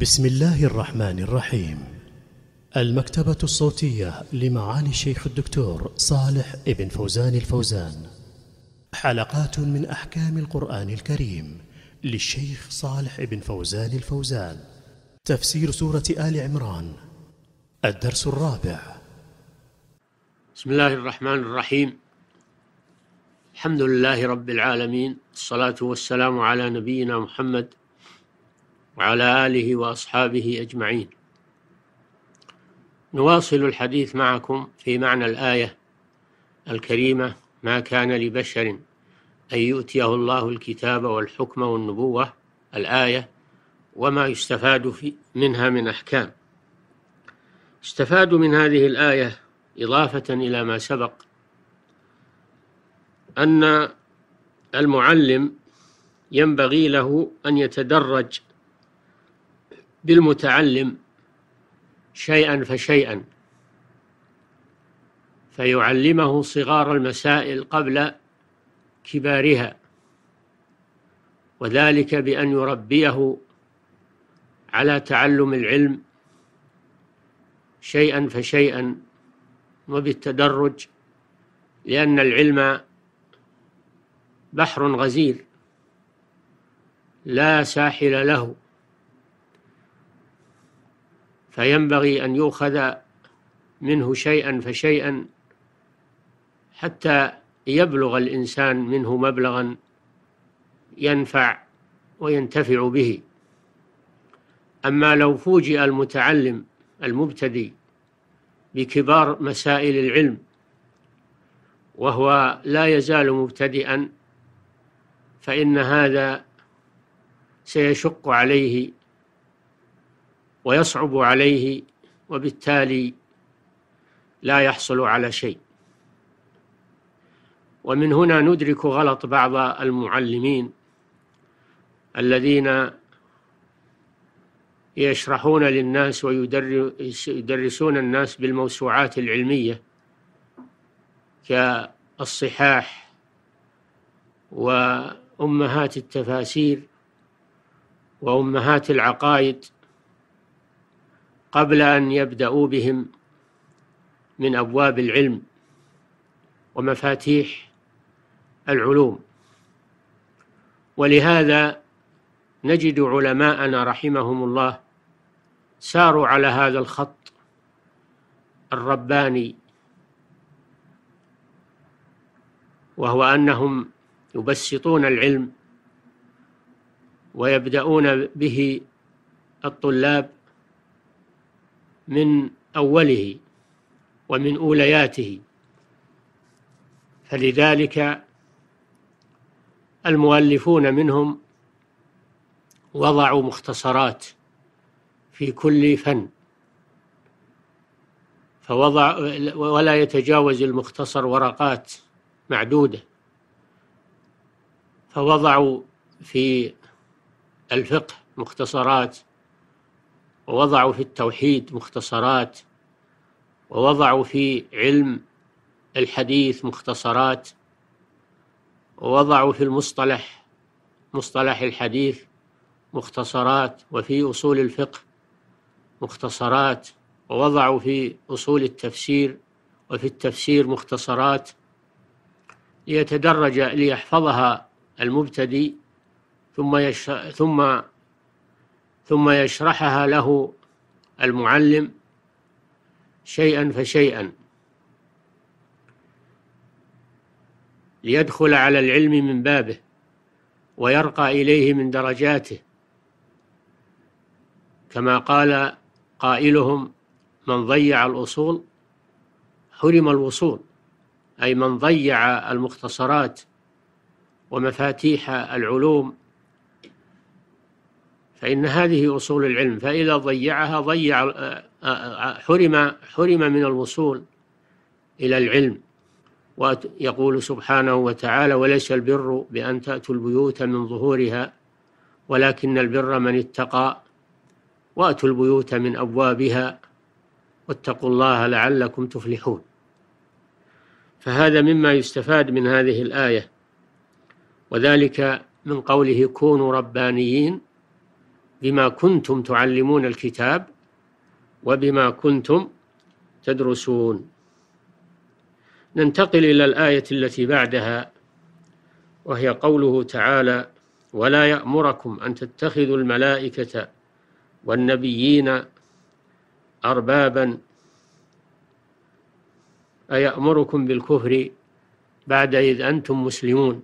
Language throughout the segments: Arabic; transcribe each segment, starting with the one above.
بسم الله الرحمن الرحيم المكتبة الصوتية لمعالي الشيخ الدكتور صالح ابن فوزان الفوزان حلقات من أحكام القرآن الكريم للشيخ صالح ابن فوزان الفوزان تفسير سورة آل عمران الدرس الرابع بسم الله الرحمن الرحيم الحمد لله رب العالمين الصلاة والسلام على نبينا محمد وعلى آله وأصحابه أجمعين نواصل الحديث معكم في معنى الآية الكريمة ما كان لبشر أن يؤتيه الله الكتاب والحكم والنبوة الآية وما يستفاد في منها من أحكام استفاد من هذه الآية إضافة إلى ما سبق أن المعلم ينبغي له أن يتدرج بالمتعلم شيئا فشيئا فيعلمه صغار المسائل قبل كبارها وذلك بأن يربيه على تعلم العلم شيئا فشيئا وبالتدرج لأن العلم بحر غزير لا ساحل له فينبغي أن يؤخذ منه شيئا فشيئا حتى يبلغ الإنسان منه مبلغا ينفع وينتفع به أما لو فوجئ المتعلم المبتدي بكبار مسائل العلم وهو لا يزال مبتدئا فإن هذا سيشق عليه ويصعب عليه وبالتالي لا يحصل على شيء ومن هنا ندرك غلط بعض المعلمين الذين يشرحون للناس ويدرسون الناس بالموسوعات العلمية كالصحاح وأمهات التفاسير وأمهات العقائد قبل أن يبدأوا بهم من أبواب العلم ومفاتيح العلوم ولهذا نجد علماءنا رحمهم الله ساروا على هذا الخط الرباني وهو أنهم يبسطون العلم ويبدأون به الطلاب من أوله ومن أولياته فلذلك المؤلفون منهم وضعوا مختصرات في كل فن فوضع ولا يتجاوز المختصر ورقات معدودة فوضعوا في الفقه مختصرات ووضعوا في التوحيد مختصرات ووضعوا في علم الحديث مختصرات ووضعوا في المصطلح مصطلح الحديث مختصرات وفي أصول الفقه مختصرات ووضعوا في أصول التفسير وفي التفسير مختصرات ليتدرج ليحفظها المبتدئ ثم يش... ثم ثم يشرحها له المعلم شيئا فشيئا ليدخل على العلم من بابه ويرقى إليه من درجاته كما قال قائلهم من ضيع الأصول حرم الوصول أي من ضيع المختصرات ومفاتيح العلوم فإن هذه أصول العلم فإذا ضيعها ضيع آه، آه، آه، حرم حرم من الوصول إلى العلم ويقول سبحانه وتعالى وليس البر بأن تأتوا البيوت من ظهورها ولكن البر من اتقى وأتوا البيوت من أبوابها واتقوا الله لعلكم تفلحون فهذا مما يستفاد من هذه الآية وذلك من قوله كونوا ربانيين بما كنتم تعلمون الكتاب وبما كنتم تدرسون ننتقل إلى الآية التي بعدها وهي قوله تعالى ولا يأمركم أن تتخذوا الملائكة والنبيين أربابا أيأمركم بالكفر بعد إذ أنتم مسلمون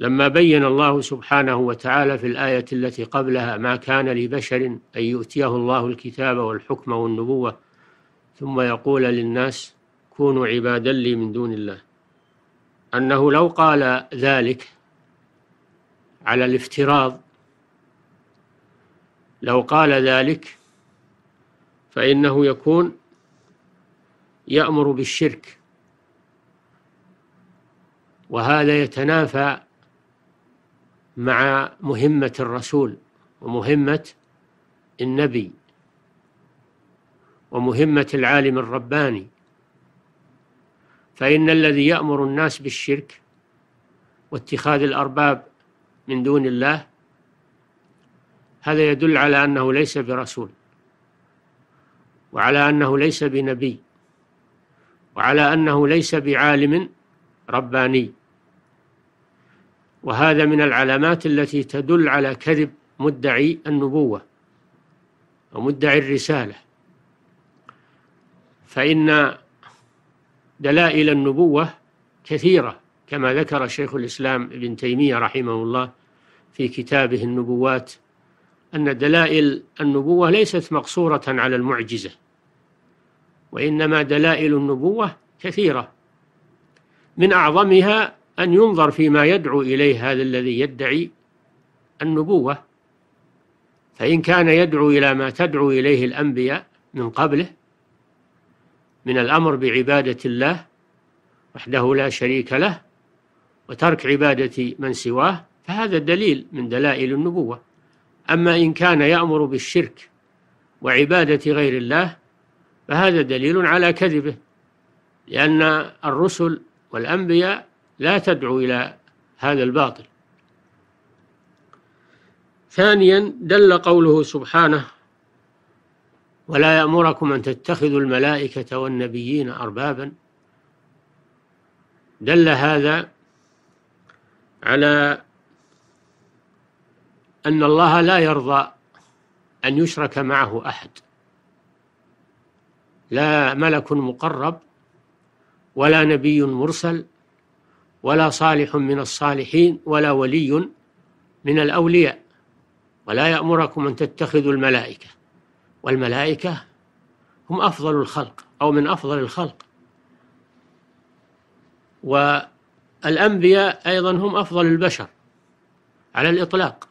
لما بين الله سبحانه وتعالى في الآية التي قبلها ما كان لبشر أن يؤتيه الله الكتاب والحكم والنبوة ثم يقول للناس كونوا عبادا لي من دون الله أنه لو قال ذلك على الافتراض لو قال ذلك فإنه يكون يأمر بالشرك وهذا يتنافى مع مهمة الرسول ومهمة النبي ومهمة العالم الرباني فإن الذي يأمر الناس بالشرك واتخاذ الأرباب من دون الله هذا يدل على أنه ليس برسول وعلى أنه ليس بنبي وعلى أنه ليس بعالم رباني وهذا من العلامات التي تدل على كذب مدعي النبوة ومدعي الرسالة فإن دلائل النبوة كثيرة كما ذكر شيخ الإسلام ابن تيمية رحمه الله في كتابه النبوات أن دلائل النبوة ليست مقصورة على المعجزة وإنما دلائل النبوة كثيرة من أعظمها أن ينظر فيما يدعو إليه هذا الذي يدعي النبوة فإن كان يدعو إلى ما تدعو إليه الأنبياء من قبله من الأمر بعبادة الله وحده لا شريك له وترك عبادة من سواه فهذا دليل من دلائل النبوة أما إن كان يأمر بالشرك وعبادة غير الله فهذا دليل على كذبه لأن الرسل والأنبياء لا تدعو إلى هذا الباطل ثانيا دل قوله سبحانه ولا يأمركم أن تتخذوا الملائكة والنبيين أربابا دل هذا على أن الله لا يرضى أن يشرك معه أحد لا ملك مقرب ولا نبي مرسل ولا صالح من الصالحين ولا ولي من الأولياء ولا يأمركم أن تتخذوا الملائكة والملائكة هم أفضل الخلق أو من أفضل الخلق والأنبياء أيضا هم أفضل البشر على الإطلاق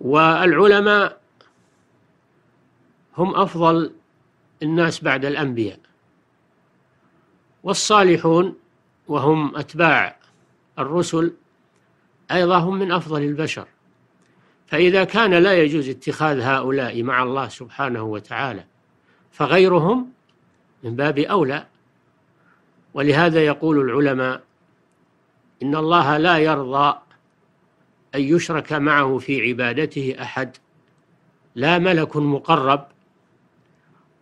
والعلماء هم أفضل الناس بعد الأنبياء والصالحون وهم أتباع الرسل أيضا هم من أفضل البشر فإذا كان لا يجوز اتخاذ هؤلاء مع الله سبحانه وتعالى فغيرهم من باب أولى ولهذا يقول العلماء إن الله لا يرضى أن يشرك معه في عبادته أحد لا ملك مقرب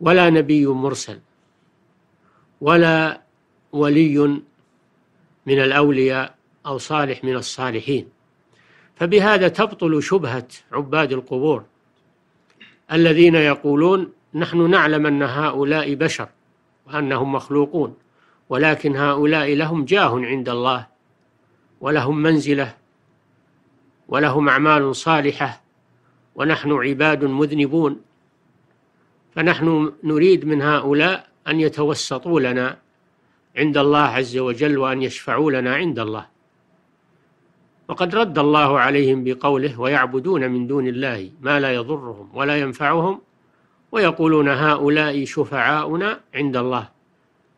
ولا نبي مرسل ولا ولي من الأولياء أو صالح من الصالحين فبهذا تبطل شبهة عباد القبور الذين يقولون نحن نعلم أن هؤلاء بشر وأنهم مخلوقون ولكن هؤلاء لهم جاه عند الله ولهم منزلة ولهم أعمال صالحة ونحن عباد مذنبون فنحن نريد من هؤلاء أن يتوسطوا لنا عند الله عز وجل وأن يشفعوا لنا عند الله وقد رد الله عليهم بقوله ويعبدون من دون الله ما لا يضرهم ولا ينفعهم ويقولون هؤلاء شفعاؤنا عند الله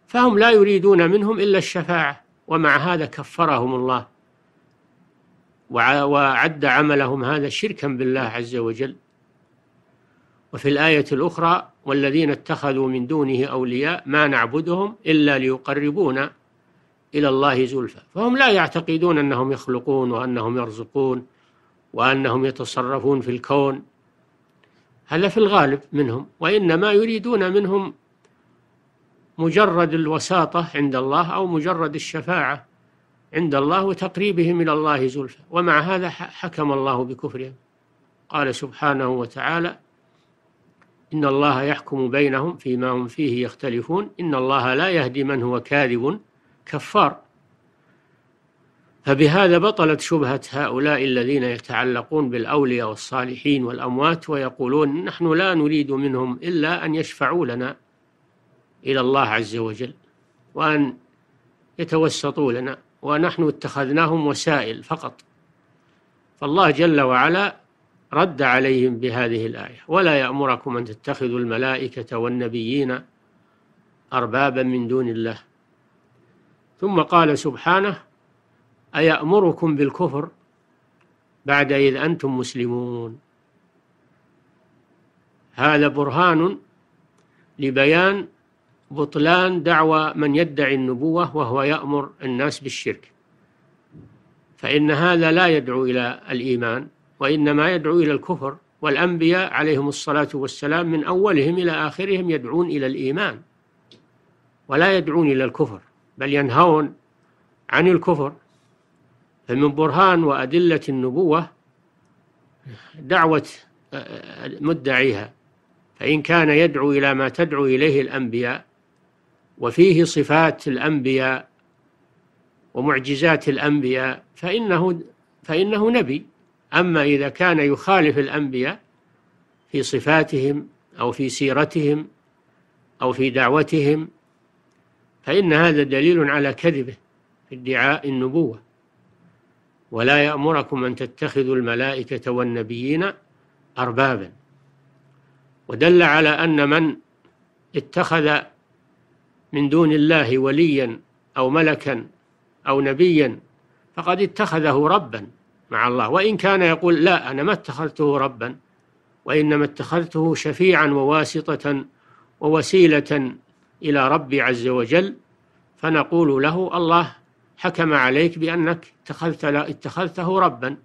فهم لا يريدون منهم إلا الشفاعة ومع هذا كفرهم الله وعد عملهم هذا شركا بالله عز وجل وفي الآية الأخرى والذين اتخذوا من دونه أولياء ما نعبدهم إلا ليقربونا إلى الله زلفى فهم لا يعتقدون أنهم يخلقون وأنهم يرزقون وأنهم يتصرفون في الكون هذا في الغالب منهم وإنما يريدون منهم مجرد الوساطة عند الله أو مجرد الشفاعة عند الله وتقريبهم إلى الله زلفى ومع هذا حكم الله بكفرهم قال سبحانه وتعالى إن الله يحكم بينهم فيما هم فيه يختلفون إن الله لا يهدي من هو كاذب كفار فبهذا بطلت شبهة هؤلاء الذين يتعلقون بالأولياء والصالحين والأموات ويقولون نحن لا نريد منهم إلا أن يشفعوا لنا إلى الله عز وجل وأن يتوسطوا لنا ونحن اتخذناهم وسائل فقط فالله جل وعلا رد عليهم بهذه الآية ولا يأمركم أن تتخذوا الملائكة والنبيين أربابا من دون الله ثم قال سبحانه أيأمركم بالكفر بعد إذ أنتم مسلمون هذا برهان لبيان بطلان دعوى من يدعي النبوة وهو يأمر الناس بالشرك فإن هذا لا يدعو إلى الإيمان وإنما يدعو إلى الكفر والأنبياء عليهم الصلاة والسلام من أولهم إلى آخرهم يدعون إلى الإيمان ولا يدعون إلى الكفر بل ينهون عن الكفر فمن برهان وأدلة النبوة دعوة آه، آه، مدعيها فإن كان يدعو إلى ما تدعو إليه الأنبياء وفيه صفات الأنبياء ومعجزات الأنبياء فإنه, فإنه نبي أما إذا كان يخالف الأنبياء في صفاتهم أو في سيرتهم أو في دعوتهم فإن هذا دليل على كذبه في ادعاء النبوة ولا يأمركم أن تتخذوا الملائكة والنبيين أربابا ودل على أن من اتخذ من دون الله وليا أو ملكا أو نبيا فقد اتخذه ربا مع الله وإن كان يقول لا أنا ما اتخذته ربا وإنما اتخذته شفيعا وواسطة ووسيلة إلى ربي عز وجل فنقول له الله حكم عليك بأنك اتخذت اتخذته ربا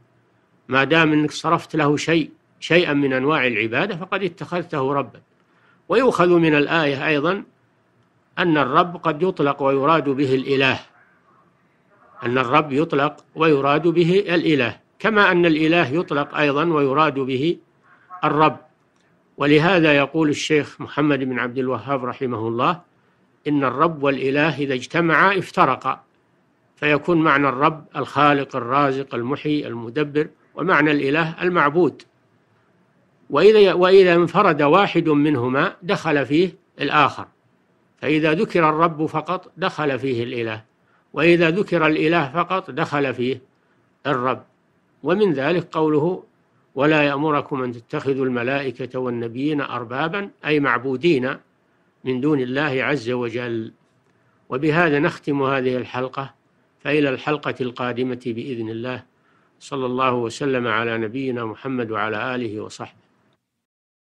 ما دام أنك صرفت له شيء شيئا من أنواع العبادة فقد اتخذته ربا ويؤخذ من الآية أيضا أن الرب قد يطلق ويراد به الإله أن الرب يطلق ويراد به الإله كما أن الإله يطلق أيضا ويراد به الرب ولهذا يقول الشيخ محمد بن عبد الوهاب رحمه الله إن الرب والإله إذا اجتمعا افترقا فيكون معنى الرب الخالق الرازق المحيي المدبر ومعنى الإله المعبود وإذا, وإذا انفرد واحد منهما دخل فيه الآخر فإذا ذكر الرب فقط دخل فيه الإله وإذا ذكر الإله فقط دخل فيه الرب ومن ذلك قوله ولا يأمركم أن تتخذوا الملائكة والنبيين أربابا أي معبودين من دون الله عز وجل وبهذا نختم هذه الحلقة فإلى الحلقة القادمة بإذن الله صلى الله وسلم على نبينا محمد وعلى آله وصحبه